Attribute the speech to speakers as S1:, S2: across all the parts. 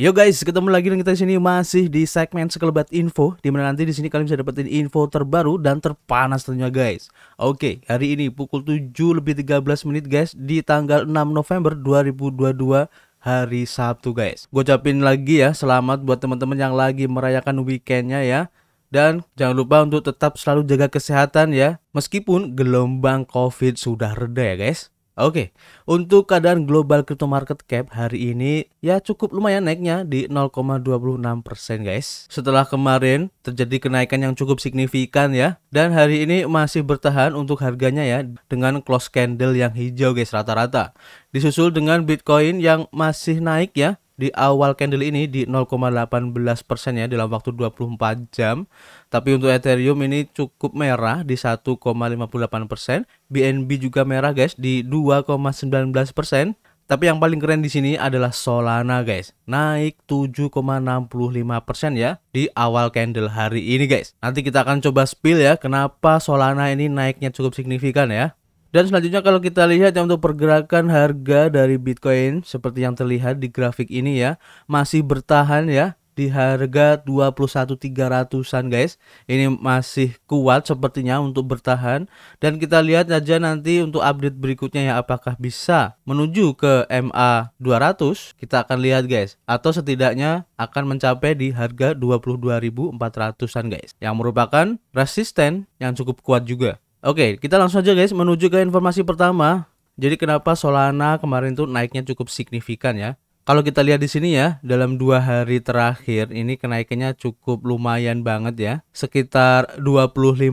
S1: Yo guys, ketemu lagi dengan kita di sini masih di segmen sekelebat info di mana nanti di sini kalian bisa dapetin info terbaru dan terpanas tentunya guys. Oke, hari ini pukul 7 lebih 13 menit guys di tanggal 6 November 2022 hari Sabtu guys. Gue capin lagi ya selamat buat teman-teman yang lagi merayakan weekendnya ya. Dan jangan lupa untuk tetap selalu jaga kesehatan ya. Meskipun gelombang COVID sudah reda ya guys. Oke, untuk keadaan global crypto market cap hari ini ya cukup lumayan naiknya di 0,26% guys. Setelah kemarin terjadi kenaikan yang cukup signifikan ya dan hari ini masih bertahan untuk harganya ya dengan close candle yang hijau guys rata-rata. Disusul dengan Bitcoin yang masih naik ya di awal candle ini di 0,18% ya dalam waktu 24 jam. Tapi untuk Ethereum ini cukup merah di 1,58%, persen. BNB juga merah guys di 2,19%. Tapi yang paling keren di sini adalah Solana guys, naik 7,65% ya di awal candle hari ini guys. Nanti kita akan coba spill ya kenapa Solana ini naiknya cukup signifikan ya. Dan selanjutnya kalau kita lihat ya untuk pergerakan harga dari Bitcoin seperti yang terlihat di grafik ini ya masih bertahan ya di harga 21.300-an guys. Ini masih kuat sepertinya untuk bertahan dan kita lihat aja nanti untuk update berikutnya ya apakah bisa menuju ke MA 200 kita akan lihat guys atau setidaknya akan mencapai di harga 22.400-an guys yang merupakan resisten yang cukup kuat juga. Oke, kita langsung aja guys menuju ke informasi pertama. Jadi kenapa Solana kemarin tuh naiknya cukup signifikan ya? kalau kita lihat di sini ya, dalam dua hari terakhir ini kenaikannya cukup lumayan banget ya. Sekitar 25%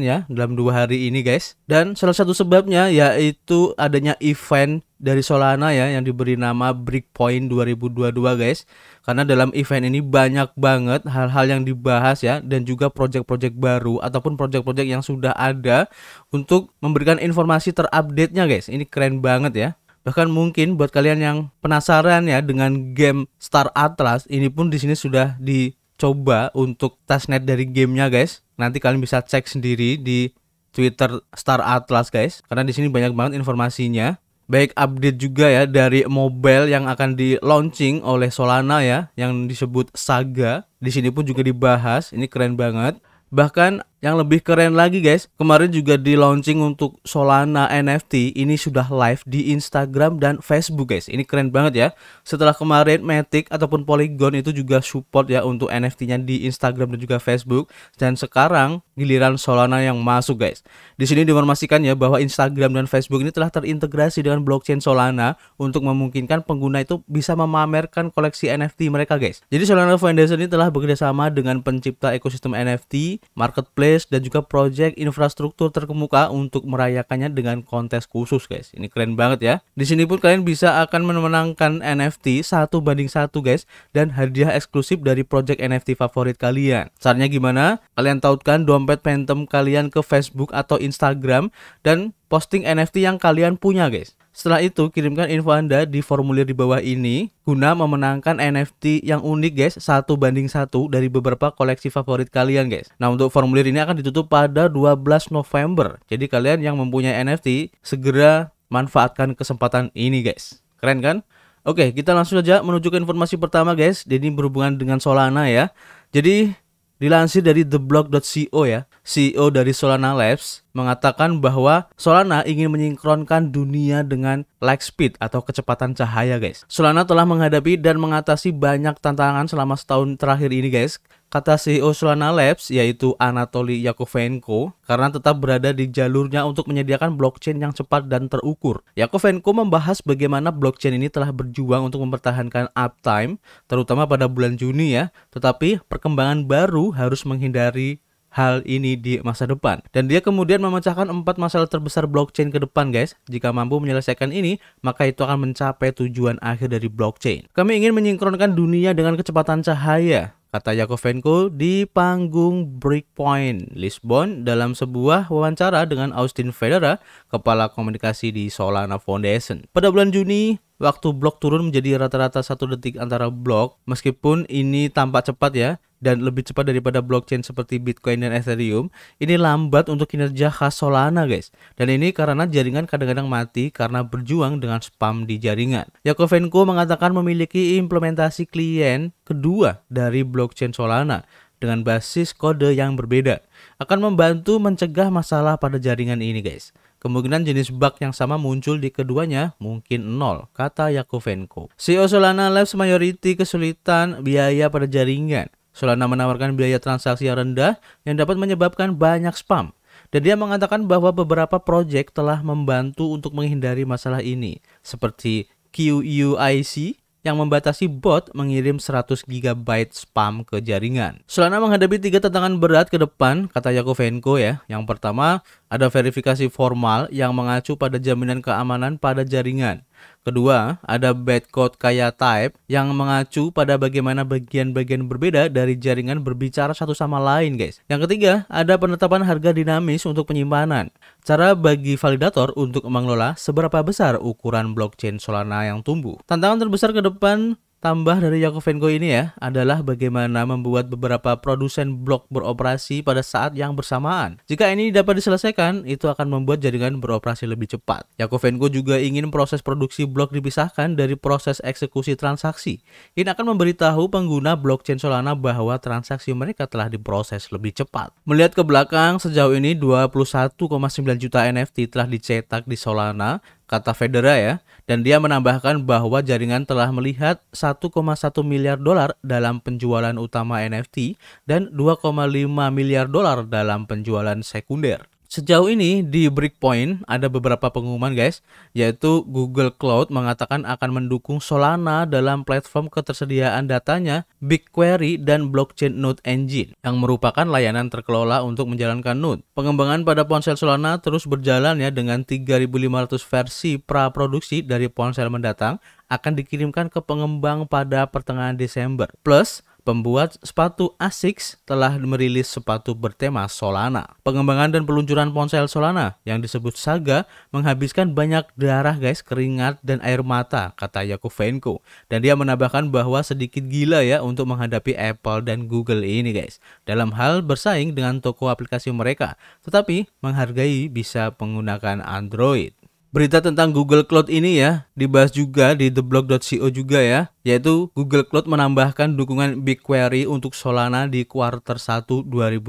S1: ya dalam dua hari ini guys. Dan salah satu sebabnya yaitu adanya event dari Solana ya yang diberi nama Breakpoint 2022 guys. Karena dalam event ini banyak banget hal-hal yang dibahas ya dan juga project-project baru ataupun project-project yang sudah ada untuk memberikan informasi terupdate-nya guys. Ini keren banget ya. Bahkan mungkin buat kalian yang penasaran ya dengan game Star Atlas, ini pun di sini sudah dicoba untuk testnet dari gamenya guys. Nanti kalian bisa cek sendiri di Twitter Star Atlas guys, karena di sini banyak banget informasinya. Baik update juga ya dari mobile yang akan di launching oleh Solana ya, yang disebut Saga. Di sini pun juga dibahas, ini keren banget. Bahkan yang lebih keren lagi guys, kemarin juga di launching untuk Solana NFT ini sudah live di Instagram dan Facebook guys. Ini keren banget ya. Setelah kemarin Matic ataupun Polygon itu juga support ya untuk NFT-nya di Instagram dan juga Facebook dan sekarang giliran Solana yang masuk guys. Di sini diinformasikan ya bahwa Instagram dan Facebook ini telah terintegrasi dengan blockchain Solana untuk memungkinkan pengguna itu bisa memamerkan koleksi NFT mereka guys. Jadi Solana Foundation ini telah bekerjasama dengan pencipta ekosistem NFT, marketplace dan juga proyek infrastruktur terkemuka untuk merayakannya dengan kontes khusus guys. Ini keren banget ya. Di sini pun kalian bisa akan memenangkan NFT satu banding satu guys dan hadiah eksklusif dari proyek NFT favorit kalian. Caranya gimana? Kalian tautkan dompet Phantom kalian ke Facebook atau Instagram dan posting NFT yang kalian punya guys. Setelah itu, kirimkan info Anda di formulir di bawah ini guna memenangkan NFT yang unik guys, satu banding satu dari beberapa koleksi favorit kalian guys. Nah, untuk formulir ini akan ditutup pada 12 November. Jadi kalian yang mempunyai NFT segera manfaatkan kesempatan ini guys. Keren kan? Oke, kita langsung saja menuju ke informasi pertama guys. Jadi berhubungan dengan Solana ya. Jadi dilansir dari theblock.co ya, CEO dari Solana Labs mengatakan bahwa Solana ingin menyinkronkan dunia dengan light speed atau kecepatan cahaya guys. Solana telah menghadapi dan mengatasi banyak tantangan selama setahun terakhir ini guys. Kata CEO Solana Labs yaitu Anatoly Yakovenko karena tetap berada di jalurnya untuk menyediakan blockchain yang cepat dan terukur. Yakovenko membahas bagaimana blockchain ini telah berjuang untuk mempertahankan uptime terutama pada bulan Juni ya. Tetapi perkembangan baru harus menghindari hal ini di masa depan. Dan dia kemudian memecahkan empat masalah terbesar blockchain ke depan guys. Jika mampu menyelesaikan ini, maka itu akan mencapai tujuan akhir dari blockchain. Kami ingin menyinkronkan dunia dengan kecepatan cahaya, kata Yakovenko di panggung Breakpoint Lisbon dalam sebuah wawancara dengan Austin Federa, kepala komunikasi di Solana Foundation. Pada bulan Juni, waktu blok turun menjadi rata-rata satu detik antara blok, meskipun ini tampak cepat ya, dan lebih cepat daripada blockchain seperti Bitcoin dan Ethereum, ini lambat untuk kinerja khas Solana guys. Dan ini karena jaringan kadang-kadang mati karena berjuang dengan spam di jaringan. Yakovenko mengatakan memiliki implementasi klien kedua dari blockchain Solana dengan basis kode yang berbeda akan membantu mencegah masalah pada jaringan ini guys. Kemungkinan jenis bug yang sama muncul di keduanya mungkin nol, kata Yakovenko. CEO Solana Labs mayoriti kesulitan biaya pada jaringan. Solana menawarkan biaya transaksi yang rendah yang dapat menyebabkan banyak spam. Dan dia mengatakan bahwa beberapa proyek telah membantu untuk menghindari masalah ini, seperti QUIC yang membatasi bot mengirim 100 GB spam ke jaringan. Solana menghadapi tiga tantangan berat ke depan, kata Yakovenko ya. Yang pertama, ada verifikasi formal yang mengacu pada jaminan keamanan pada jaringan. Kedua, ada bad code kaya type yang mengacu pada bagaimana bagian-bagian berbeda dari jaringan berbicara satu sama lain, guys. Yang ketiga, ada penetapan harga dinamis untuk penyimpanan. Cara bagi validator untuk mengelola seberapa besar ukuran blockchain Solana yang tumbuh. Tantangan terbesar ke depan Tambah dari Yakovenko ini ya, adalah bagaimana membuat beberapa produsen blok beroperasi pada saat yang bersamaan. Jika ini dapat diselesaikan, itu akan membuat jaringan beroperasi lebih cepat. Yakovenko juga ingin proses produksi blok dipisahkan dari proses eksekusi transaksi. Ini akan memberitahu pengguna blockchain Solana bahwa transaksi mereka telah diproses lebih cepat. Melihat ke belakang, sejauh ini 21,9 juta NFT telah dicetak di Solana kata Federa ya. Dan dia menambahkan bahwa jaringan telah melihat 1,1 miliar dolar dalam penjualan utama NFT dan 2,5 miliar dolar dalam penjualan sekunder. Sejauh ini di Breakpoint ada beberapa pengumuman guys, yaitu Google Cloud mengatakan akan mendukung Solana dalam platform ketersediaan datanya BigQuery dan Blockchain Node Engine yang merupakan layanan terkelola untuk menjalankan Node. Pengembangan pada ponsel Solana terus berjalan ya dengan 3.500 versi praproduksi dari ponsel mendatang akan dikirimkan ke pengembang pada pertengahan Desember. Plus, Pembuat sepatu ASICS telah merilis sepatu bertema Solana. Pengembangan dan peluncuran ponsel Solana yang disebut Saga menghabiskan banyak darah guys, keringat dan air mata, kata Yakovenko. Dan dia menambahkan bahwa sedikit gila ya untuk menghadapi Apple dan Google ini guys. Dalam hal bersaing dengan toko aplikasi mereka, tetapi menghargai bisa menggunakan Android. Berita tentang Google Cloud ini ya dibahas juga di theblog.co juga ya, yaitu Google Cloud menambahkan dukungan BigQuery untuk Solana di kuarter 1 2023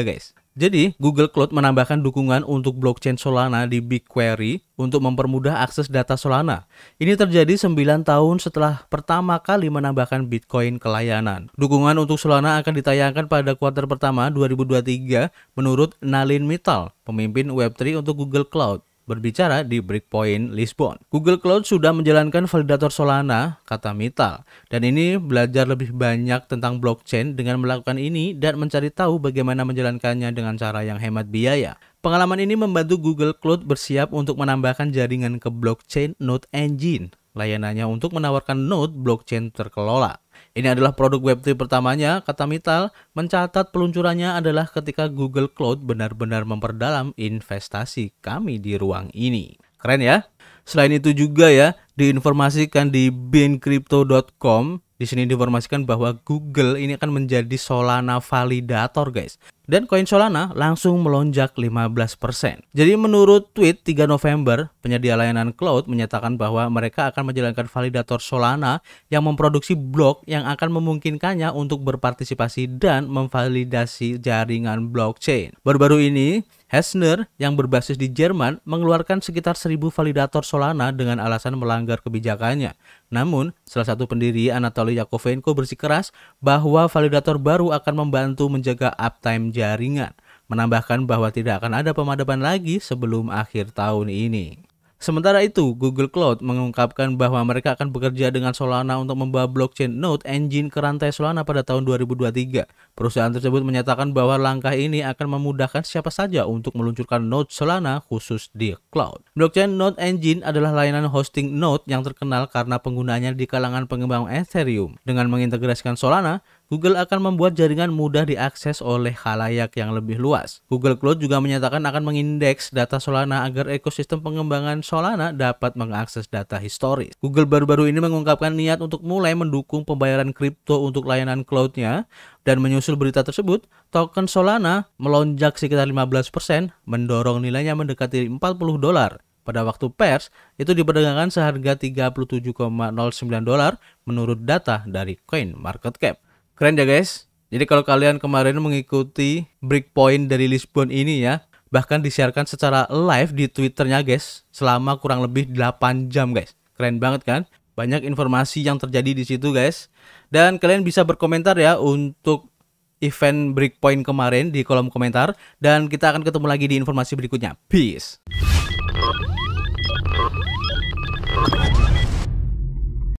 S1: guys. Jadi, Google Cloud menambahkan dukungan untuk blockchain Solana di BigQuery untuk mempermudah akses data Solana. Ini terjadi 9 tahun setelah pertama kali menambahkan Bitcoin ke layanan. Dukungan untuk Solana akan ditayangkan pada kuarter pertama 2023 menurut Nalin Mittal, pemimpin Web3 untuk Google Cloud. Berbicara di Breakpoint Lisbon, Google Cloud sudah menjalankan validator Solana, kata Mital. Dan ini belajar lebih banyak tentang blockchain dengan melakukan ini dan mencari tahu bagaimana menjalankannya dengan cara yang hemat biaya. Pengalaman ini membantu Google Cloud bersiap untuk menambahkan jaringan ke blockchain Node Engine layanannya untuk menawarkan node blockchain terkelola. Ini adalah produk Web3 pertamanya, kata Mital, mencatat peluncurannya adalah ketika Google Cloud benar-benar memperdalam investasi kami di ruang ini. Keren ya? Selain itu juga ya, diinformasikan di bincrypto.com di sini diinformasikan bahwa Google ini akan menjadi Solana validator guys. Dan koin Solana langsung melonjak 15%. Jadi menurut tweet 3 November, penyedia layanan cloud menyatakan bahwa mereka akan menjalankan validator Solana yang memproduksi blok yang akan memungkinkannya untuk berpartisipasi dan memvalidasi jaringan blockchain. Baru-baru ini, Hessner yang berbasis di Jerman mengeluarkan sekitar 1000 validator Solana dengan alasan melanggar kebijakannya. Namun, salah satu pendiri Anatoly Yakovenko bersikeras bahwa validator baru akan membantu menjaga uptime jaringan, menambahkan bahwa tidak akan ada pemadaman lagi sebelum akhir tahun ini. Sementara itu, Google Cloud mengungkapkan bahwa mereka akan bekerja dengan Solana untuk membawa blockchain Node Engine ke rantai Solana pada tahun 2023. Perusahaan tersebut menyatakan bahwa langkah ini akan memudahkan siapa saja untuk meluncurkan Node Solana khusus di cloud. Blockchain Node Engine adalah layanan hosting Node yang terkenal karena penggunaannya di kalangan pengembang Ethereum. Dengan mengintegrasikan Solana, Google akan membuat jaringan mudah diakses oleh khalayak yang lebih luas. Google Cloud juga menyatakan akan mengindeks data Solana agar ekosistem pengembangan Solana dapat mengakses data historis. Google baru-baru ini mengungkapkan niat untuk mulai mendukung pembayaran kripto untuk layanan cloudnya dan menyusul berita tersebut, token Solana melonjak sekitar 15%, mendorong nilainya mendekati 40 dolar pada waktu pers itu diperdagangkan seharga 37,09 dolar menurut data dari Coin Market Cap. Keren ya guys. Jadi kalau kalian kemarin mengikuti breakpoint dari Lisbon ini ya, bahkan disiarkan secara live di Twitternya guys, selama kurang lebih 8 jam guys. Keren banget kan? Banyak informasi yang terjadi di situ guys. Dan kalian bisa berkomentar ya untuk event breakpoint kemarin di kolom komentar. Dan kita akan ketemu lagi di informasi berikutnya. Peace!